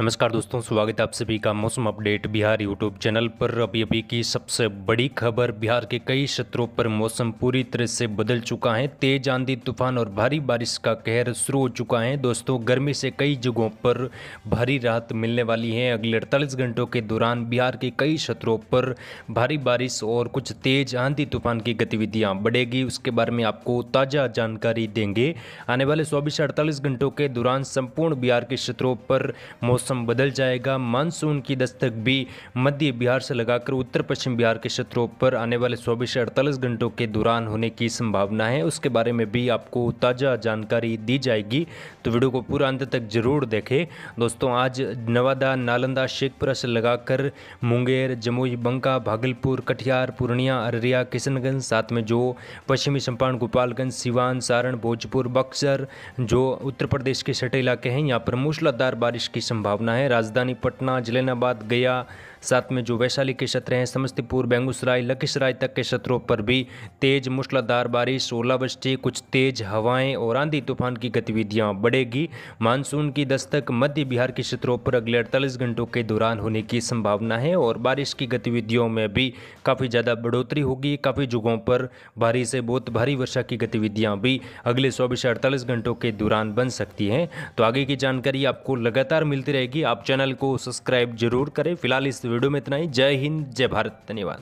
नमस्कार दोस्तों स्वागत है आप सभी का मौसम अपडेट बिहार यूट्यूब चैनल पर अभी अभी की सबसे बड़ी खबर बिहार के कई क्षेत्रों पर मौसम पूरी तरह से बदल चुका है तेज आंधी तूफान और भारी बारिश का कहर शुरू हो चुका है दोस्तों गर्मी से कई जगहों पर भारी राहत मिलने वाली है अगले अड़तालीस घंटों के दौरान बिहार के कई क्षेत्रों पर भारी बारिश और कुछ तेज आंधी तूफान की गतिविधियाँ बढ़ेगी उसके बारे में आपको ताज़ा जानकारी देंगे आने वाले चौबीस से अड़तालीस घंटों के दौरान संपूर्ण बिहार के क्षेत्रों पर मौसम मौसम बदल जाएगा मानसून की दस्तक भी मध्य बिहार से लगाकर उत्तर पश्चिम बिहार के क्षेत्रों पर आने वाले चौबीस से अड़तालीस घंटों के दौरान होने की संभावना है उसके बारे में भी आपको ताज़ा जानकारी दी जाएगी तो वीडियो को पूरा अंत तक जरूर देखें दोस्तों आज नवादा नालंदा शेखपुरा से लगाकर मुंगेर जमुई बंका भागलपुर कटिहार पूर्णिया अररिया किशनगंज साथ में जो पश्चिमी चंपारण गोपालगंज सिवान सारण भोजपुर बक्सर जो उत्तर प्रदेश के सटे इलाके हैं यहाँ पर मूसलाधार बारिश की संभावना संभावना है राजधानी पटना जलेनाबाद गया साथ में जो वैशाली के क्षेत्र हैं समस्तीपुर बेगूसराय लखीसराय तक के क्षेत्रों पर भी तेज मूसलाधार बारिश ओलावृष्टि कुछ तेज हवाएं और आंधी तूफान की गतिविधियां बढ़ेगी मानसून की दस्तक मध्य बिहार के क्षेत्रों पर अगले अड़तालीस घंटों के दौरान होने की संभावना है और बारिश की गतिविधियों में भी काफ़ी ज़्यादा बढ़ोतरी होगी काफ़ी जगहों पर भारी से बहुत भारी वर्षा की गतिविधियाँ भी अगले चौबीस अड़तालीस घंटों के दौरान बन सकती हैं तो आगे की जानकारी आपको लगातार मिलती रहेगी मिलेगी आप चैनल को सब्सक्राइब जरूर करें फिलहाल इस वीडियो में इतना ही जय हिंद जय भारत धन्यवाद